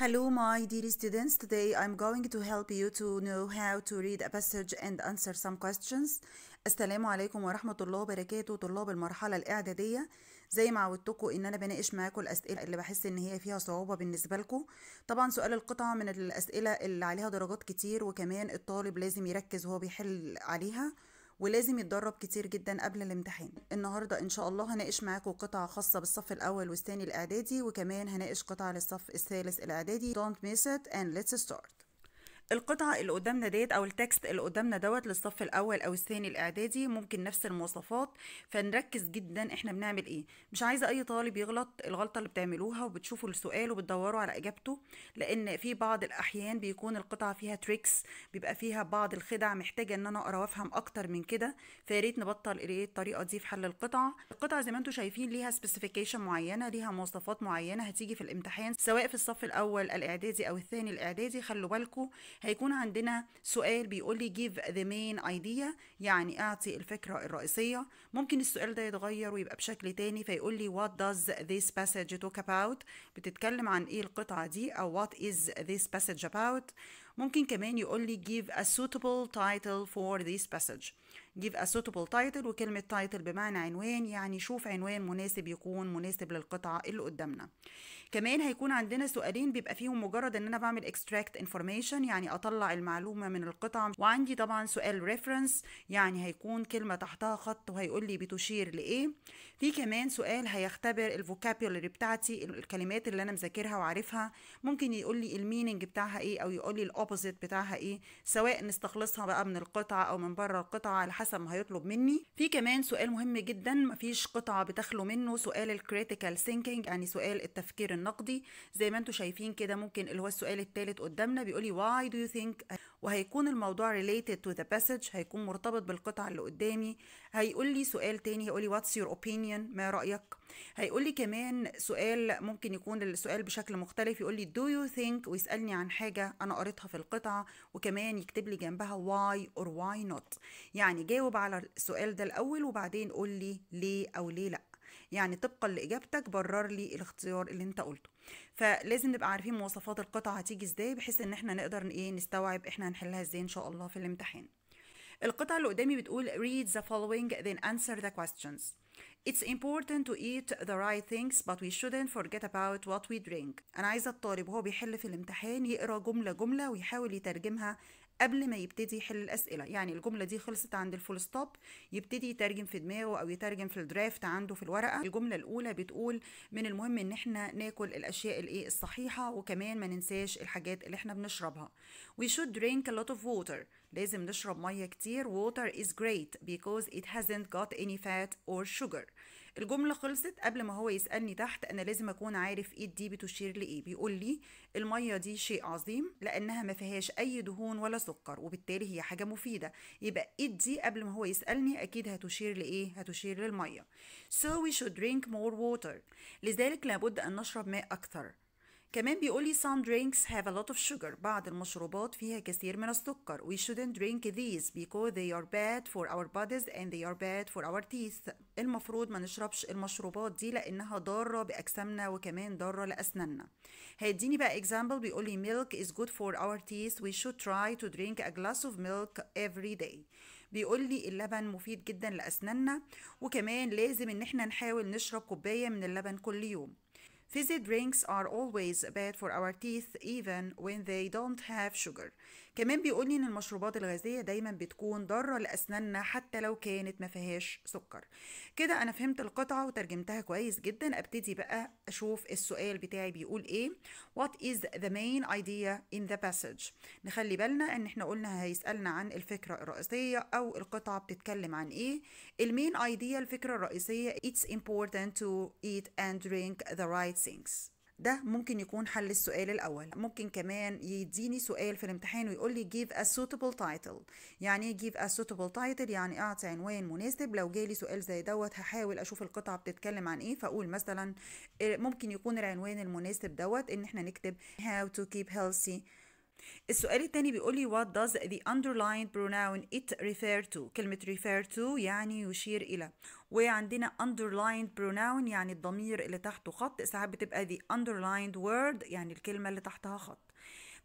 Hello my dear students, today I'm going to help you to know how to read a passage and answer some questions السلام عليكم ورحمة الله وبركاته طلاب المرحلة الإعدادية زي ما عودتكم إن أنا بناقش معاكم الأسئلة اللي بحس إن هي فيها صعوبة بالنسبة لكم طبعا سؤال القطعة من الأسئلة اللي عليها درجات كتير وكمان الطالب لازم يركز وهو بيحل عليها ولازم يتدرب كتير جدا قبل الامتحان النهارده ان شاء الله هناقش معاكم قطعه خاصه بالصف الاول والثاني الاعدادي وكمان هناقش قطعه للصف الثالث الاعدادي don't miss it and let's start القطعة اللي قدامنا ديت أو التكست اللي قدامنا دوت للصف الأول أو الثاني الإعدادي ممكن نفس المواصفات فنركز جدا إحنا بنعمل إيه مش عايزة أي طالب يغلط الغلطة اللي بتعملوها وبتشوفوا السؤال وبتدوروا على إجابته لأن في بعض الأحيان بيكون القطعة فيها تريكس بيبقى فيها بعض الخدع محتاجة إن أنا أقرأ وأفهم أكتر من كده فياريت نبطل إيه الطريقة دي في حل القطعة القطعة زي ما أنتم شايفين ليها سبيسيفيكيشن معينة ليها مواصفات معينة هتيجي في الامتحان سواء في الصف الأول الإعدادي أو الثاني الإعدادي خلوا بالكم هيكون عندنا سؤال بيقول لي give the main idea يعني اعطي الفكرة الرئيسية ممكن السؤال ده يتغير ويبقى بشكل تاني فيقول لي what does this passage talk about بتتكلم عن ايه القطعة دي او what is this passage about ممكن كمان يقول لي give a suitable title for this passage give a suitable title وكلمة title بمعنى عنوان يعني شوف عنوان مناسب يكون مناسب للقطعة اللي قدامنا كمان هيكون عندنا سؤالين بيبقى فيهم مجرد ان انا بعمل اكستراكت انفورميشن يعني اطلع المعلومه من القطعه وعندي طبعا سؤال ريفرنس يعني هيكون كلمه تحتها خط وهيقول لي بتشير لايه في كمان سؤال هيختبر الفوكابيولري بتاعتي الكلمات اللي انا مذاكرها وعارفها ممكن يقول لي الميننج بتاعها ايه او يقول لي الاوبوزيت بتاعها ايه سواء نستخلصها بقى من القطعه او من بره القطعه على حسب ما هيطلب مني في كمان سؤال مهم جدا مفيش قطعه بتخلو منه سؤال الكريتيكال ثينكينج يعني سؤال التفكير النقدي زي ما انتم شايفين كده ممكن اللي هو السؤال الثالث قدامنا بيقول لي why do you think وهيكون الموضوع related to the passage هيكون مرتبط بالقطعة اللي قدامي هيقول لي سؤال تاني هيقول لي what's your opinion ما رأيك هيقول لي كمان سؤال ممكن يكون السؤال بشكل مختلف يقول لي do you think ويسألني عن حاجة أنا قريتها في القطعة وكمان يكتب لي جنبها why or why not يعني جاوب على السؤال ده الأول وبعدين قول لي ليه أو ليه لأ يعني طبقا لاجابتك برر لي الاختيار اللي انت قلته فلازم نبقى عارفين مواصفات القطعه هتيجي ازاي بحيث ان احنا نقدر ايه نستوعب احنا هنحلها ازاي ان شاء الله في الامتحان القطعه اللي قدامي بتقول read the following then answer the questions It's important to eat the right things but we shouldn't forget about what we drink. أنا عايزة الطالب وهو بيحل في الامتحان يقرأ جملة جملة ويحاول يترجمها قبل ما يبتدي يحل الاسئله يعني الجمله دي خلصت عند الفول ستوب يبتدي يترجم في دماغه او يترجم في الدرافت عنده في الورقه الجمله الاولى بتقول من المهم ان احنا ناكل الاشياء الايه الصحيحه وكمان ما ننساش الحاجات اللي احنا بنشربها we should drink a lot of water لازم نشرب ميه كتير water is great because it hasn't got any fat or sugar الجمله خلصت قبل ما هو يسالني تحت انا لازم اكون عارف ايد دي بتشير لايه بيقول لي الميه دي شيء عظيم لانها ما فيهاش اي دهون ولا سكر وبالتالي هي حاجه مفيده يبقى ايد دي قبل ما هو يسالني اكيد هتشير لايه هتشير للميه so we should drink more water لذلك لابد ان نشرب ماء اكثر كمان بيقول لي some drinks have a lot of sugar بعض المشروبات فيها كثير من السكر we shouldn't drink these because they are bad for our bodies and they are bad for our teeth المفروض ما نشربش المشروبات دي لانها ضاره باجسامنا وكمان ضاره لاسناننا هيديني بقى example بيقول لي milk is good for our teeth we should try to drink a glass of milk every day بيقول لي اللبن مفيد جدا لاسناننا وكمان لازم ان احنا نحاول نشرب كوبايه من اللبن كل يوم fizzy drinks are always bad for our teeth even when they don't have sugar كمان بيقول لي ان المشروبات الغازيه دايما بتكون ضاره لاسناننا حتى لو كانت ما فيهاش سكر كده انا فهمت القطعه وترجمتها كويس جدا ابتدي بقى اشوف السؤال بتاعي بيقول ايه what is the main idea in the passage نخلي بالنا ان احنا قلنا هيسالنا عن الفكره الرئيسيه او القطعه بتتكلم عن ايه المين ايديا الفكره الرئيسيه it's important to eat and drink the right right things ده ممكن يكون حل السؤال الأول ممكن كمان يديني سؤال في الامتحان ويقول لي give a suitable title يعني ايه give a suitable title يعني أعطي عنوان مناسب لو جالي سؤال زي دوت هحاول أشوف القطعة بتتكلم عن ايه فأقول مثلا آه، ممكن يكون العنوان المناسب دوت إن احنا نكتب how to keep healthy السؤال التاني بيقول لي what does the underlined pronoun it refer to كلمة refer to يعني يشير إلى وعندنا underlined pronoun يعني الضمير اللي تحته خط ساعات بتبقى دي underlined word يعني الكلمة اللي تحتها خط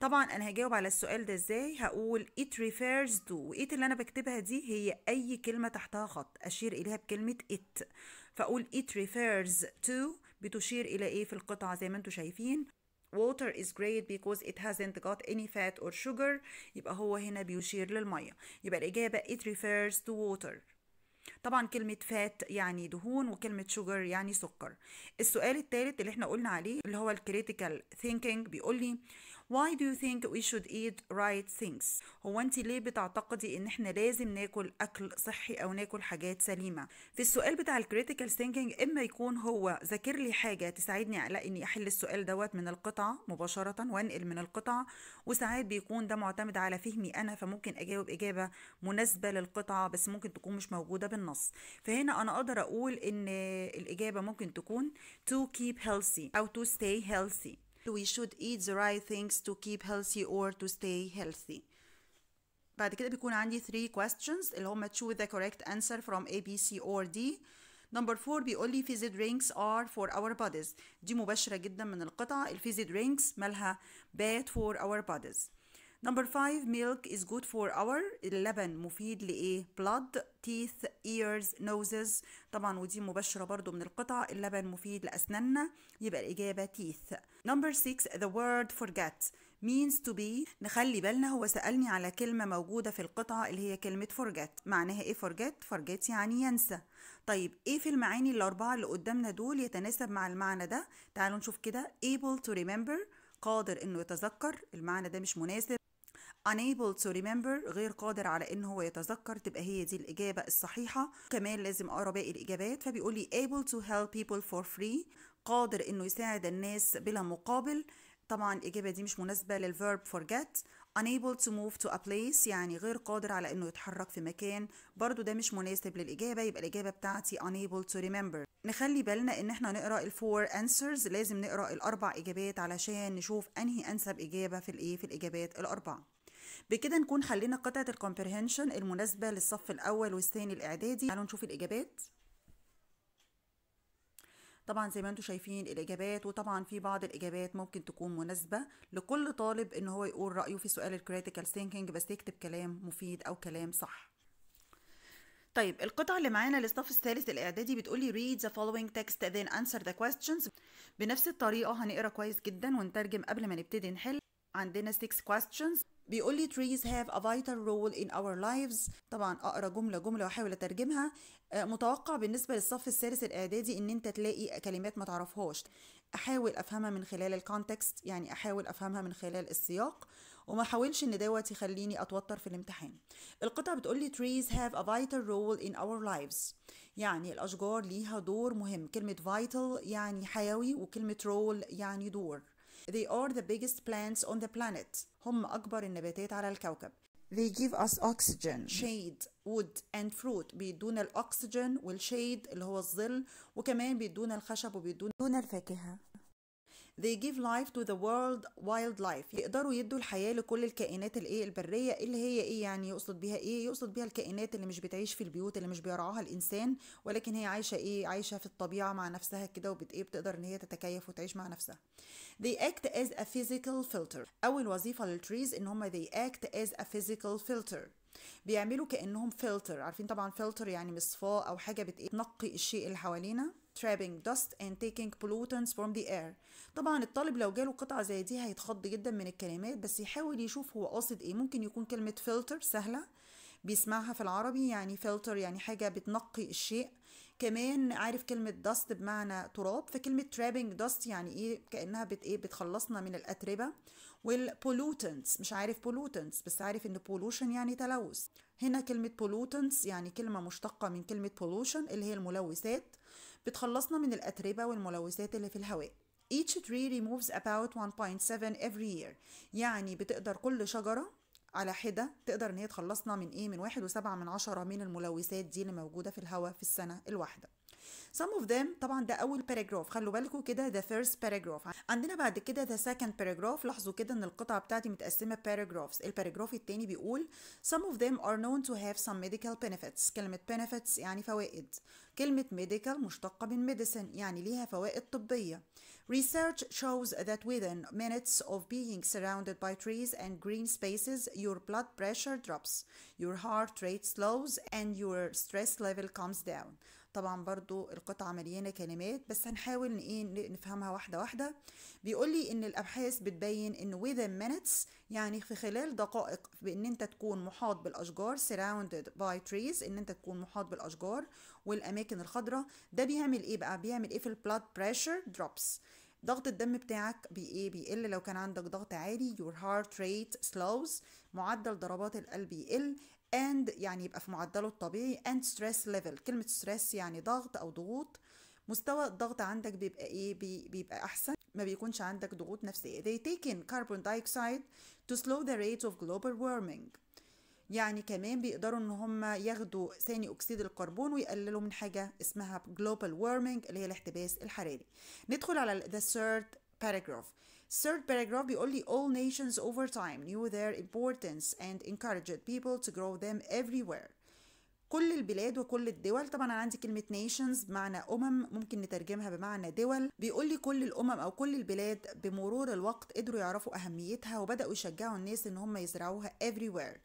طبعا انا هجاوب على السؤال ده ازاي هقول it refers to وايت اللي انا بكتبها دي هي اي كلمة تحتها خط اشير اليها بكلمة it فاقول it refers to بتشير الى ايه في القطعة زي ما انتم شايفين water is great because it hasn't got any fat or sugar يبقى هو هنا بيشير للمية يبقى الإجابة it refers to water طبعا كلمة فات يعني دهون وكلمة شوجر يعني سكر السؤال الثالث اللي احنا قلنا عليه اللي هو الكريتيكال ثينكينج بيقول لي why do you think we should eat right things هو انت ليه بتعتقدي ان احنا لازم ناكل اكل صحي او ناكل حاجات سليمه في السؤال بتاع الكريتيكال ثينكينج اما يكون هو ذاكر لي حاجه تساعدني على اني احل السؤال دوت من القطعه مباشره وانقل من القطعه وساعات بيكون ده معتمد على فهمي انا فممكن اجاوب اجابه مناسبه للقطعه بس ممكن تكون مش موجوده بالنص فهنا انا اقدر اقول ان الاجابه ممكن تكون to keep healthy او to stay healthy we should eat the right things to keep healthy or to stay healthy بعد كده بيكون عندي 3 questions اللي هما choose the correct answer from A, B, C or D Number 4 بيقول لي fizzy drinks are for our bodies دي مباشرة جدا من القطعة الفيزي drinks مالها bad for our bodies number 5 milk is good for our اللبن مفيد لإيه blood teeth ears noses طبعا ودي مبشرة برضو من القطع اللبن مفيد لأسناننا يبقى الإجابة teeth number 6 the word forget means to be نخلي بالنا هو سألني على كلمة موجودة في القطعة اللي هي كلمة forget معناها إيه forget forget يعني ينسى طيب إيه في المعاني الأربعة اللي قدامنا دول يتناسب مع المعنى ده تعالوا نشوف كده able to remember قادر إنه يتذكر المعنى ده مش مناسب unable to remember غير قادر على ان هو يتذكر تبقى هي دي الاجابه الصحيحه كمان لازم اقرا باقي الاجابات فبيقول لي able to help people for free قادر انه يساعد الناس بلا مقابل طبعا الإجابة دي مش مناسبة للverb forget unable to move to a place يعني غير قادر على إنه يتحرك في مكان برضو ده مش مناسب للإجابة يبقى الإجابة بتاعتي unable to remember نخلي بالنا إن إحنا نقرأ الفور answers لازم نقرأ الأربع إجابات علشان نشوف أنهي أنسب إجابة في الإيه في الإجابات الأربعة بكده نكون حلينا قطعة الكومبرهنشن المناسبة للصف الأول والثاني الإعدادي تعالوا نشوف الإجابات طبعا زي ما انتم شايفين الاجابات وطبعا في بعض الاجابات ممكن تكون مناسبه لكل طالب ان هو يقول رايه في سؤال الكريتيكال ثينكينج بس يكتب كلام مفيد او كلام صح طيب القطعة اللي معانا للصف الثالث الإعدادي بتقولي read the following text then answer the questions بنفس الطريقة هنقرا كويس جدا ونترجم قبل ما نبتدي نحل عندنا 6 questions بيقول لي trees have a vital role in our lives طبعا اقرا جمله جمله واحاول اترجمها آه، متوقع بالنسبه للصف السادس الاعدادي ان انت تلاقي كلمات ما تعرفهاش احاول افهمها من خلال الكونتكست يعني احاول افهمها من خلال السياق وما احاولش ان دوت يخليني اتوتر في الامتحان القطعه بتقول لي trees have a vital role in our lives يعني الاشجار ليها دور مهم كلمه vital يعني حيوي وكلمه role يعني دور They are the biggest plants on the planet. هم أكبر النباتات على الكوكب. They give us oxygen. Shade, wood and fruit بيدونا الأكسجين والشيد اللي هو الظل وكمان بيدونا الخشب وبيدونا الفاكهة. they give life to the world wildlife يقدروا يدوا الحياة لكل الكائنات الايه البرية اللي هي ايه يعني يقصد بيها ايه يقصد بيها الكائنات اللي مش بتعيش في البيوت اللي مش بيرعاها الانسان ولكن هي عايشة ايه عايشة في الطبيعة مع نفسها كده وبت ايه بتقدر ان هي تتكيف وتعيش مع نفسها they act as a physical filter اول وظيفة للتريز ان هم they act as a physical filter بيعملوا كانهم فلتر عارفين طبعا فلتر يعني مصفاه او حاجه إيه؟ بتنقي الشيء اللي حوالينا trapping dust and taking pollutants from the air طبعا الطالب لو جاله قطعة زي دي هيتخض جدا من الكلمات بس يحاول يشوف هو قاصد ايه ممكن يكون كلمة filter سهلة بيسمعها في العربي يعني فلتر يعني حاجة بتنقي الشيء كمان عارف كلمة دست بمعنى تراب فكلمة trapping dust يعني ايه كأنها بت ايه بتخلصنا من الأتربة pollutants مش عارف pollutants بس عارف ان pollution يعني تلوث هنا كلمة pollutants يعني كلمة مشتقة من كلمة pollution اللي هي الملوثات بتخلصنا من الأتربة والملوثات اللي في الهواء Each tree removes about 1.7 every year يعني بتقدر كل شجرة على حدة تقدر ان هي تخلصنا من ايه من واحد وسبعة من عشرة من الملوثات دي اللي موجودة في الهواء في السنة الواحدة some of them طبعا ده اول paragraph خلوا بالكم كده the first paragraph عندنا بعد كده the second paragraph لاحظوا كده ان القطعه بتاعتي متقسمه paragraphs paragraph التاني بيقول some of them are known to have some medical benefits كلمه benefits يعني فوائد كلمه medical مشتقه من medicine يعني ليها فوائد طبيه research shows that within minutes of being surrounded by trees and green spaces your blood pressure drops your heart rate slows and your stress level comes down طبعا برضو القطعة مليانة كلمات بس هنحاول إيه، نفهمها واحدة واحدة بيقول لي ان الابحاث بتبين ان within minutes يعني في خلال دقائق بان انت تكون محاط بالاشجار surrounded by trees ان انت تكون محاط بالاشجار والاماكن الخضراء ده بيعمل ايه بقى بيعمل ايه في البلاد بريشر drops ضغط الدم بتاعك بإيه بيقل لو كان عندك ضغط عالي your heart rate slows معدل ضربات القلب يقل and يعني يبقى في معدله الطبيعي and stress level كلمة stress يعني ضغط أو ضغوط مستوى الضغط عندك بيبقى إيه بيبقى أحسن ما بيكونش عندك ضغوط نفسية they take in carbon dioxide to slow the rate of global warming يعني كمان بيقدروا ان هم ياخدوا ثاني اكسيد الكربون ويقللوا من حاجه اسمها global warming اللي هي الاحتباس الحراري ندخل على the third paragraph Third paragraph بيقول only all nations over time knew their importance and encouraged people to grow them everywhere. كل البلاد وكل الدول طبعا انا عندي كلمه نيشنز بمعنى امم ممكن نترجمها بمعنى دول بيقول لي كل الامم او كل البلاد بمرور الوقت قدروا يعرفوا اهميتها وبداوا يشجعوا الناس ان هم يزرعوها everywhere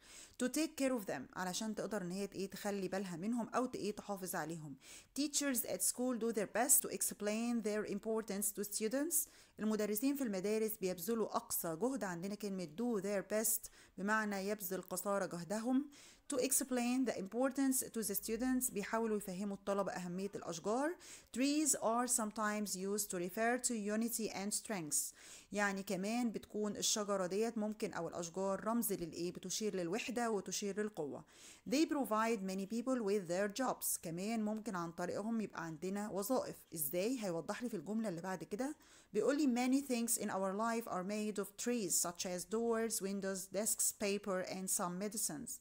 to take care of them علشان تقدر ان هي ايه تخلي بالها منهم او ايه تحافظ عليهم teachers at school do their best to explain their importance to students المدرسين في المدارس بيبذلوا اقصى جهد عندنا كلمه do their best بمعنى يبذل قصارى جهدهم to explain the importance to the students بيحاولوا يفهموا الطلبة أهمية الأشجار trees are sometimes used to refer to unity and strength يعني كمان بتكون الشجرة ديت ممكن أو الأشجار رمز للإيه بتشير للوحدة وتشير للقوة they provide many people with their jobs كمان ممكن عن طريقهم يبقى عندنا وظائف إزاي هيوضح لي في الجملة اللي بعد كده بيقول لي many things in our life are made of trees such as doors windows desks paper and some medicines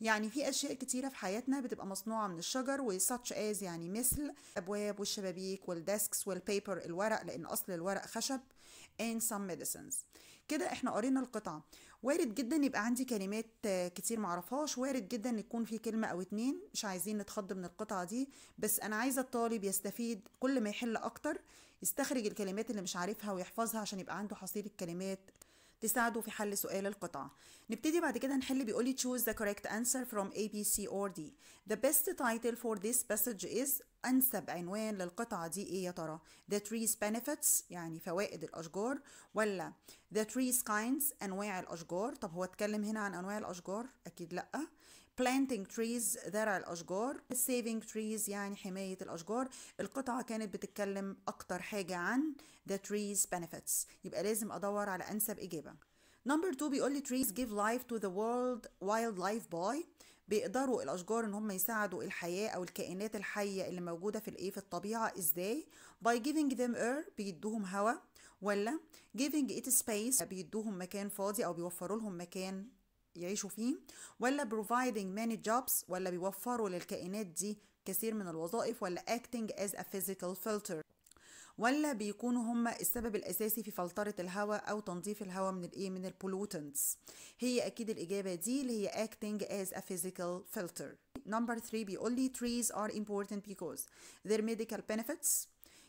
يعني في اشياء كتيره في حياتنا بتبقى مصنوعه من الشجر وساتش از يعني مثل الابواب والشبابيك والديسكس والبيبر الورق لان اصل الورق خشب and some medicines كده احنا قرينا القطعه وارد جدا يبقى عندي كلمات كتير معرفهاش وارد جدا يكون في كلمه او اتنين مش عايزين نتخض من القطعه دي بس انا عايزه الطالب يستفيد كل ما يحل اكتر يستخرج الكلمات اللي مش عارفها ويحفظها عشان يبقى عنده حصيله كلمات تساعده في حل سؤال القطعة نبتدي بعد كده نحل بيقولي choose the correct answer from A, B, C or D the best title for this passage is أنسب عنوان للقطعة دي إيه يا ترى؟ The trees benefits يعني فوائد الأشجار ولا The trees kinds أنواع الأشجار طب هو اتكلم هنا عن أنواع الأشجار؟ أكيد لأ planting trees زرع الأشجار saving trees يعني حماية الأشجار القطعة كانت بتتكلم أكتر حاجة عن the trees benefits يبقى لازم أدور على أنسب إجابة Number two بيقول لي trees give life to the world wildlife by بيقدروا الاشجار ان هم يساعدوا الحياه او الكائنات الحيه اللي موجوده في الايه في الطبيعه ازاي by giving them air بيدوهم هواء ولا giving it space بيدوهم مكان فاضي او بيوفروا لهم مكان يعيشوا فيه ولا providing many jobs ولا بيوفروا للكائنات دي كثير من الوظائف ولا acting as a physical filter ولا بيكونوا هم السبب الاساسي في فلتره الهواء او تنظيف الهواء من الايه من البولوتنتس هي اكيد الاجابه دي اللي هي acting as a physical filter number 3 بيقول لي trees are important because their medical benefits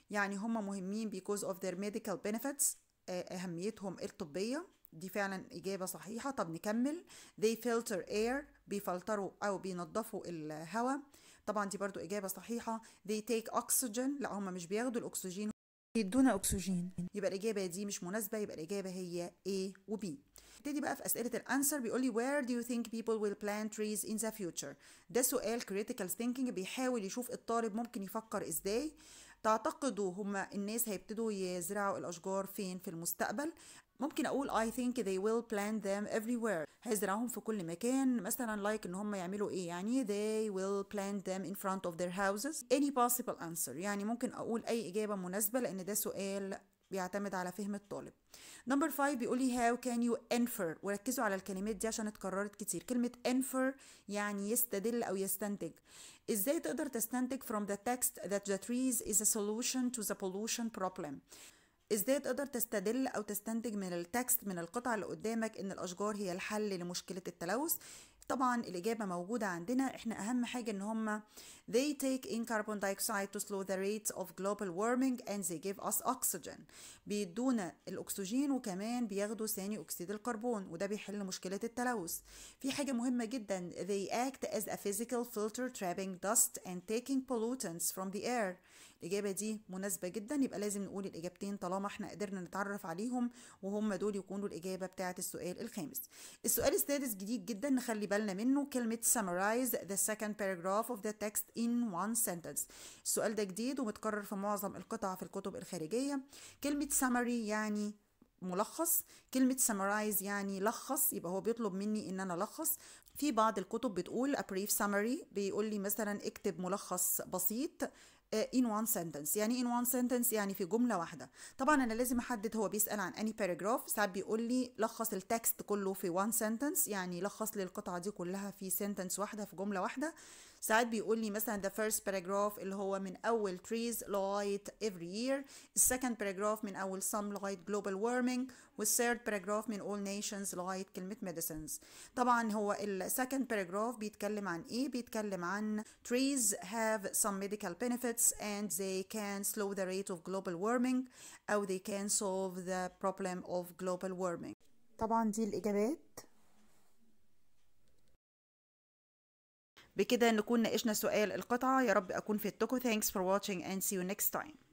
يعني هم مهمين because of their medical benefits أهميتهم الطبية دي فعلا إجابة صحيحة طب نكمل they filter air بيفلتروا أو بينظفوا الهواء طبعا دي برضو إجابة صحيحة they take oxygen لا هم مش بياخدوا الأكسجين يدونا اكسجين يبقى الاجابه دي مش مناسبه يبقى الاجابه هي A و B نبتدي بقى في اسئله الانسر بيقول لي where do you think people will plant trees in the future ده سؤال critical thinking بيحاول يشوف الطالب ممكن يفكر ازاي تعتقدوا هما الناس هيبتدوا يزرعوا الأشجار فين في المستقبل ممكن اقول I think they will plant them everywhere هيزرعهم في كل مكان مثلا لايك like ان هم يعملوا ايه يعني they will plant them in front of their houses any possible answer يعني ممكن اقول اي اجابه مناسبه لان ده سؤال بيعتمد على فهم الطالب نمبر 5 بيقول لي هاو كان يو انفر وركزوا على الكلمات دي عشان اتكررت كتير كلمه انفر يعني يستدل او يستنتج ازاي تقدر تستنتج from the text that the trees is a solution to the pollution problem ازاي تقدر تستدل او تستنتج من التكست من القطعه اللي قدامك ان الاشجار هي الحل لمشكله التلوث طبعا الإجابة موجودة عندنا إحنا أهم حاجة إن هما they take in carbon dioxide to slow the rate of global warming and they give us oxygen بيدونا الأكسجين وكمان بياخدوا ثاني أكسيد الكربون وده بيحل مشكلة التلوث في حاجة مهمة جدا they act as a physical filter trapping dust and taking pollutants from the air الاجابه دي مناسبه جدا يبقى لازم نقول الاجابتين طالما احنا قدرنا نتعرف عليهم وهم دول يكونوا الاجابه بتاعه السؤال الخامس السؤال السادس جديد جدا نخلي بالنا منه كلمه summarize the second paragraph of the text in one sentence السؤال ده جديد ومتكرر في معظم القطع في الكتب الخارجيه كلمه summary يعني ملخص كلمة summarize يعني لخص يبقى هو بيطلب مني ان انا الخص في بعض الكتب بتقول a brief summary بيقول لي مثلا اكتب ملخص بسيط آه، in one sentence يعني in one sentence يعني في جملة واحدة طبعا أنا لازم أحدد هو بيسأل عن any paragraph ساعات بيقول لي لخص التكست كله في one sentence يعني لخص لي القطعة دي كلها في sentence واحدة في جملة واحدة ساعات بيقول لي مثلا the first paragraph اللي هو من أول trees لغاية every year second paragraph من أول some لغاية global warming third paragraph من all nations لغاية كلمة medicines طبعا هو ال second paragraph بيتكلم عن إيه بيتكلم عن trees have some medical benefits and they can slow the rate of global warming أو they can solve the problem of global warming طبعا دي الإجابات بكده نكون ناقشنا سؤال القطعة يا رب أكون فدتكم thanks for watching and see you next time